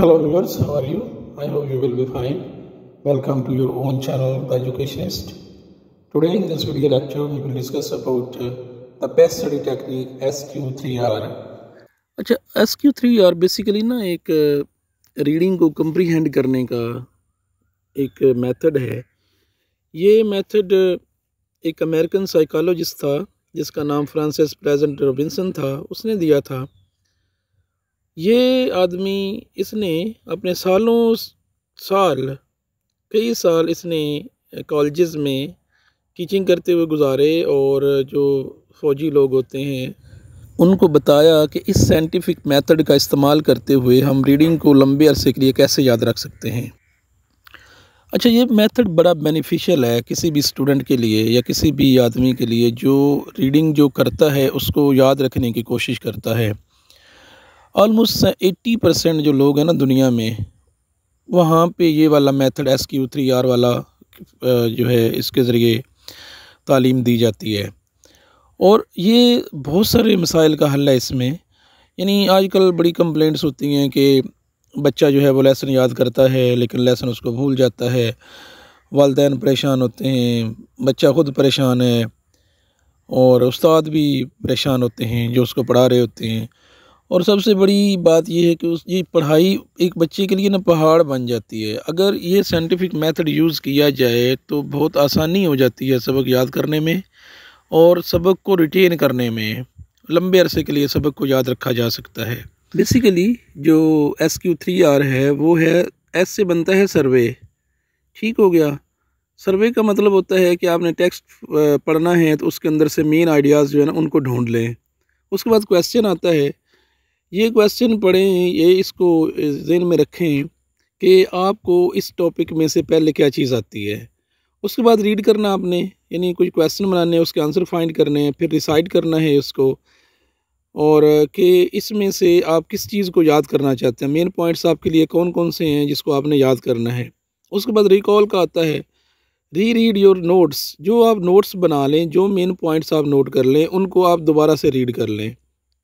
Hello viewers, how are you? I hope you will be fine. Welcome to your own channel, The Educationist. Today in this video lecture, we will discuss about uh, the best study technique SQ3R. अच्छा SQ3R basically ना एक reading को comprehend करने का एक method है ये method एक अमेरिकन साइकोलॉजिस्ट था जिसका नाम फ्रांसिस प्रेजेंट रॉबिन्सन था उसने दिया था ये आदमी इसने अपने सालों साल कई साल इसने कॉलेजेस में टीचिंग करते हुए गुजारे और जो फ़ौजी लोग होते हैं उनको बताया कि इस साइंटिफिक मेथड का इस्तेमाल करते हुए हम रीडिंग को लंबे अरसे के लिए कैसे याद रख सकते हैं अच्छा ये मेथड बड़ा बेनिफिशियल है किसी भी स्टूडेंट के लिए या किसी भी आदमी के लिए जो रीडिंग जो करता है उसको याद रखने की कोशिश करता है ऑलमोस्ट एट्टी परसेंट जो लोग हैं ना दुनिया में वहाँ पे ये वाला method S Q three R वाला जो है इसके ज़रिए तालीम दी जाती है और ये बहुत सारे मसाइल का हल है इसमें यानी आजकल बड़ी कंप्लेंट्स होती हैं कि बच्चा जो है वो लेसन याद करता है लेकिन लेसन उसको भूल जाता है वालदेन परेशान होते हैं बच्चा ख़ुद परेशान है और उस्ताद भी परेशान होते हैं जो उसको पढ़ा रहे होते हैं और सबसे बड़ी बात यह है कि उस ये पढ़ाई एक बच्चे के लिए ना पहाड़ बन जाती है अगर ये साइंटिफिक मेथड यूज़ किया जाए तो बहुत आसानी हो जाती है सबक याद करने में और सबक को रिटेन करने में लंबे अरसे के लिए सबक को याद रखा जा सकता है बेसिकली जो एस क्यू थ्री आर है वो है एस से बनता है सर्वे ठीक हो गया सर्वे का मतलब होता है कि आपने टेक्स्ट पढ़ना है तो उसके अंदर से मेन आइडियाज़ जो है ना उनको ढूंढ लें उसके बाद क्वेश्चन आता है ये क्वेश्चन पढ़ें ये इसको जेन में रखें कि आपको इस टॉपिक में से पहले क्या चीज़ आती है उसके बाद रीड करना आपने यानी कुछ क्वेश्चन बनाने हैं उसके आंसर फाइंड करने हैं फिर डिसाइड करना है उसको और कि इसमें से आप किस चीज़ को याद करना चाहते हैं मेन पॉइंट्स आपके लिए कौन कौन से हैं जिसको आपने याद करना है उसके बाद रिकॉल का आता है री रीड योर नोट्स जो आप नोट्स बना लें जो मेन पॉइंट्स आप नोट कर लें उनको आप दोबारा से रीड कर लें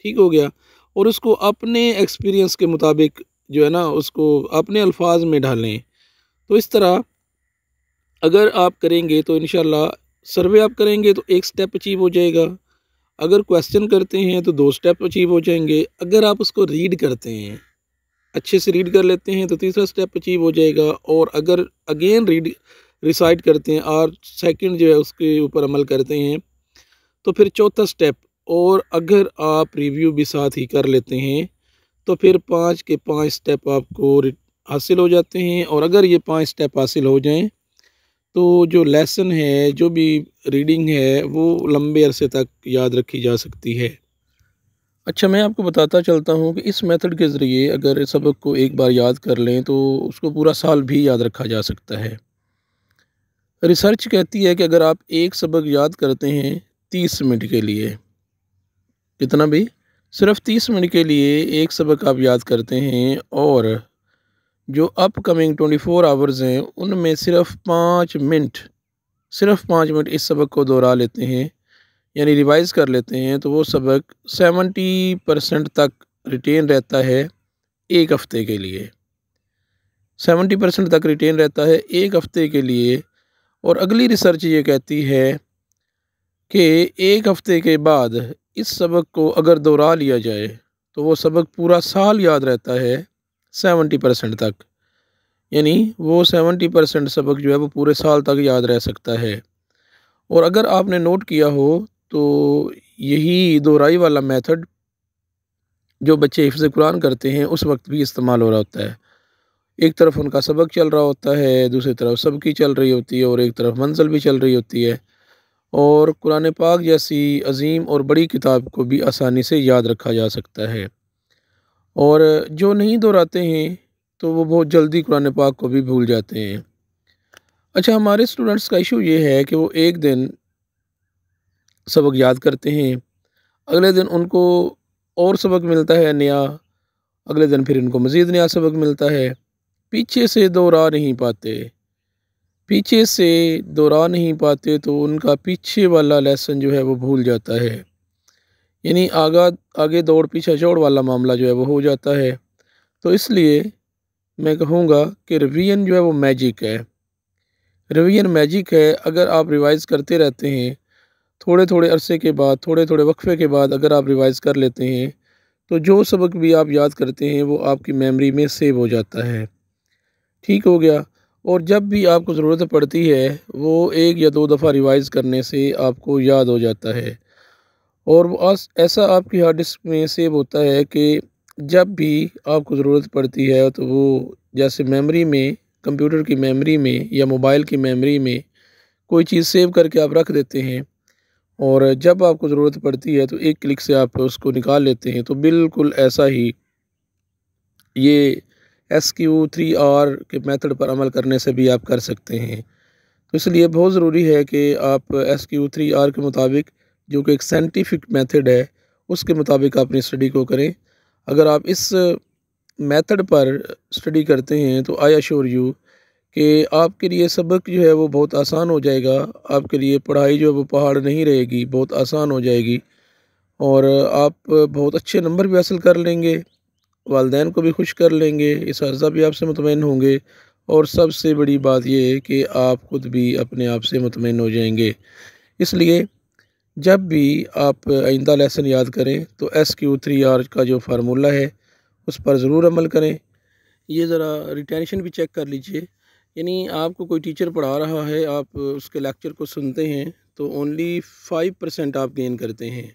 ठीक हो गया और उसको अपने एक्सपीरियंस के मुताबिक जो है ना उसको अपने अल्फाज में ढालें तो इस तरह अगर आप करेंगे तो इन सर्वे आप करेंगे तो एक स्टेप अचीव हो जाएगा अगर क्वेश्चन करते हैं तो दो स्टेप अचीव हो जाएंगे अगर आप उसको रीड करते हैं अच्छे से रीड कर लेते हैं तो तीसरा स्टेप अचीव हो जाएगा और अगर अगेन रीड रिसाइड करते हैं और सेकंड जो है उसके ऊपर अमल करते हैं तो फिर चौथा स्टेप और अगर आप रिव्यू भी साथ ही कर लेते हैं तो फिर पाँच के पाँच स्टेप आपको हासिल हो जाते हैं और अगर ये पाँच स्टेप हासिल हो जाएँ तो जो लेसन है जो भी रीडिंग है वो लंबे अरसे तक याद रखी जा सकती है अच्छा मैं आपको बताता चलता हूँ कि इस मेथड के ज़रिए अगर सबक को एक बार याद कर लें तो उसको पूरा साल भी याद रखा जा सकता है रिसर्च कहती है कि अगर आप एक सबक याद करते हैं तीस मिनट के लिए कितना भी सिर्फ तीस मिनट के लिए एक सबक आप याद करते हैं और जो अपकमिंग ट्वेंटी फ़ोर आवर्स हैं उनमें सिर्फ पाँच मिनट सिर्फ पाँच मिनट इस सबक को दोहरा लेते हैं यानी रिवाइज़ कर लेते हैं तो वो सबक सेवेंटी परसेंट तक रिटेन रहता है एक हफ़्ते के लिए सेवेंटी परसेंट तक रिटेन रहता है एक हफ़्ते के लिए और अगली रिसर्च ये कहती है कि एक हफ़्ते के बाद इस सबक को अगर दोहरा लिया जाए तो वो सबक पूरा साल याद रहता है सेवेंटी परसेंट तक यानी वो सेवेंटी परसेंट सबक जो है वो पूरे साल तक याद रह सकता है और अगर आपने नोट किया हो तो यही दोहराई वाला मेथड जो बच्चे हिफ्ज़ कुरान करते हैं उस वक्त भी इस्तेमाल हो रहा होता है एक तरफ उनका सबक चल रहा होता है दूसरी तरफ सबकी चल रही होती है और एक तरफ मंजिल भी चल रही होती है और कुरान पाक जैसी अजीम और बड़ी किताब को भी आसानी से याद रखा जा सकता है और जो नहीं दोहराते हैं तो वो बहुत जल्दी कुरान पाक को भी भूल जाते हैं अच्छा हमारे स्टूडेंट्स का इशू ये है कि वो एक दिन सबक याद करते हैं अगले दिन उनको और सबक मिलता है नया अगले दिन फिर इनको मज़ीद नया सबक मिलता है पीछे से दोहरा नहीं पाते पीछे से दोहरा नहीं पाते तो उनका पीछे वाला लेसन जो है वो भूल जाता है यानी आगा आगे दौड़ पीछा छोड़ वाला मामला जो है वो हो जाता है तो इसलिए मैं कहूँगा कि रिवीजन जो है वो मैजिक है रिवीजन मैजिक है अगर आप रिवाइज़ करते रहते हैं थोड़े थोड़े अरसे के बाद थोड़े थोड़े वक्फ़े के बाद अगर आप रिवाइज़ कर लेते हैं तो जो सबक भी आप याद करते हैं वो आपकी मेमोरी में सेव हो जाता है ठीक हो गया और जब भी आपको ज़रूरत पड़ती है वो एक या दो दफ़ा रिवाइज़ करने से आपको याद हो जाता है और ऐसा आपकी हार्ड डिस्क में सेव होता है कि जब भी आपको ज़रूरत पड़ती है तो वो जैसे मेमोरी में कंप्यूटर की मेमोरी में या मोबाइल की मेमोरी में कोई चीज़ सेव करके आप रख देते हैं और जब आपको ज़रूरत पड़ती है तो एक क्लिक से आप उसको निकाल लेते हैं तो बिल्कुल ऐसा ही ये एस क्यू थ्री आर के मेथड पर अमल करने से भी आप कर सकते हैं तो इसलिए बहुत ज़रूरी है कि आप एस क्यू थ्री आर के मुताबिक जो कि एक साइंटिफिक मेथड है उसके मुताबिक आप अपनी स्टडी को करें अगर आप इस मेथड पर स्टडी करते हैं तो आई अश्योर यू कि आपके लिए सबक जो है वो बहुत आसान हो जाएगा आपके लिए पढ़ाई जो है वो पहाड़ नहीं रहेगी बहुत आसान हो जाएगी और आप बहुत अच्छे नंबर भी हासिल कर लेंगे वालदेन को भी खुश कर लेंगे इस अर्ज़ा भी आपसे मतमिन होंगे और सबसे बड़ी बात यह है कि आप खुद भी अपने आप से मुतमिन हो जाएंगे इसलिए जब भी आप आइंदा लेसन याद करें तो एस क्यू थ्री आर का जो फार्मूला है उस पर ज़रूर अमल करें ये ज़रा रिटेंशन भी चेक कर लीजिए यानी आपको कोई टीचर पढ़ा रहा है आप उसके लेक्चर को सुनते हैं तो ओनली फाइव परसेंट आप गेन करते हैं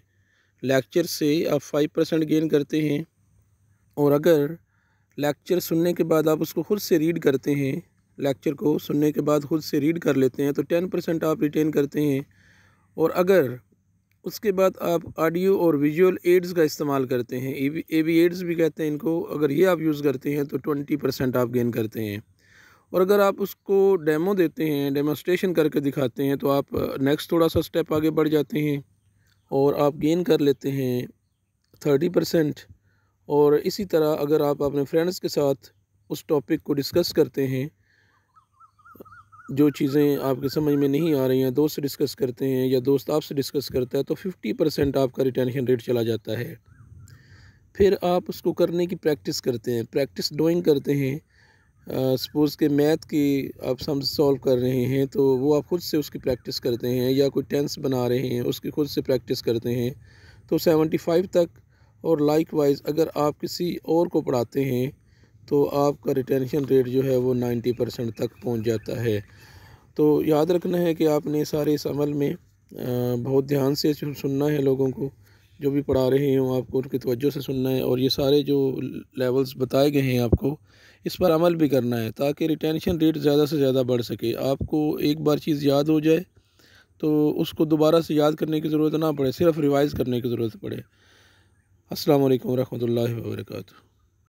लेक्चर से आप फाइव परसेंट गेन करते हैं और अगर लेक्चर सुनने के बाद आप उसको ख़ुद से रीड करते हैं लेक्चर को सुनने के बाद ख़ुद से रीड कर लेते हैं तो टेन परसेंट आप रिटेन करते हैं और अगर उसके बाद आप ऑडियो और विजुअल एड्स का इस्तेमाल करते हैं ए वी एड्स भी कहते हैं इनको अगर ये आप यूज़ करते हैं तो ट्वेंटी परसेंट आप गेन करते हैं और अगर आप उसको डेमो देते हैं डेमोस्ट्रेशन करके दिखाते हैं तो आप नेक्स्ट थोड़ा सा स्टेप आगे बढ़ जाते हैं और आप गेन कर लेते हैं थर्टी परसेंट और इसी तरह अगर आप अपने फ्रेंड्स के साथ उस टॉपिक को डिस्कस करते हैं जो चीज़ें आपके समझ में नहीं आ रही हैं दोस्त डिस्कस करते हैं या दोस्त आपसे डिस्कस करता है तो 50 परसेंट आपका रिटेंशन रेट चला जाता है फिर आप उसको करने की प्रैक्टिस करते हैं प्रैक्टिस ड्राइंग करते हैं सपोज़ के मैथ की आप सम सॉल्व कर रहे हैं तो वो आप ख़ुद से उसकी प्रैक्टिस करते हैं या कोई टेंस बना रहे हैं उसकी ख़ुद से प्रैक्टिस करते हैं तो फ़ाइव तक और लाइक वाइज अगर आप किसी और को पढ़ाते हैं तो आपका रिटेंशन रेट जो है वो 90 परसेंट तक पहुंच जाता है तो याद रखना है कि आपने सारे इस अमल में बहुत ध्यान से सुनना है लोगों को जो भी पढ़ा रहे हों आपको उनकी तवज्जो से सुनना है और ये सारे जो लेवल्स बताए गए हैं आपको इस पर अमल भी करना है ताकि रिटेंशन रेट ज़्यादा से ज़्यादा बढ़ सके आपको एक बार चीज़ याद हो जाए तो उसको दोबारा से याद करने की ज़रूरत ना पड़े सिर्फ रिवाइज़ करने की ज़रूरत पड़े असलकम वरहमल वर्का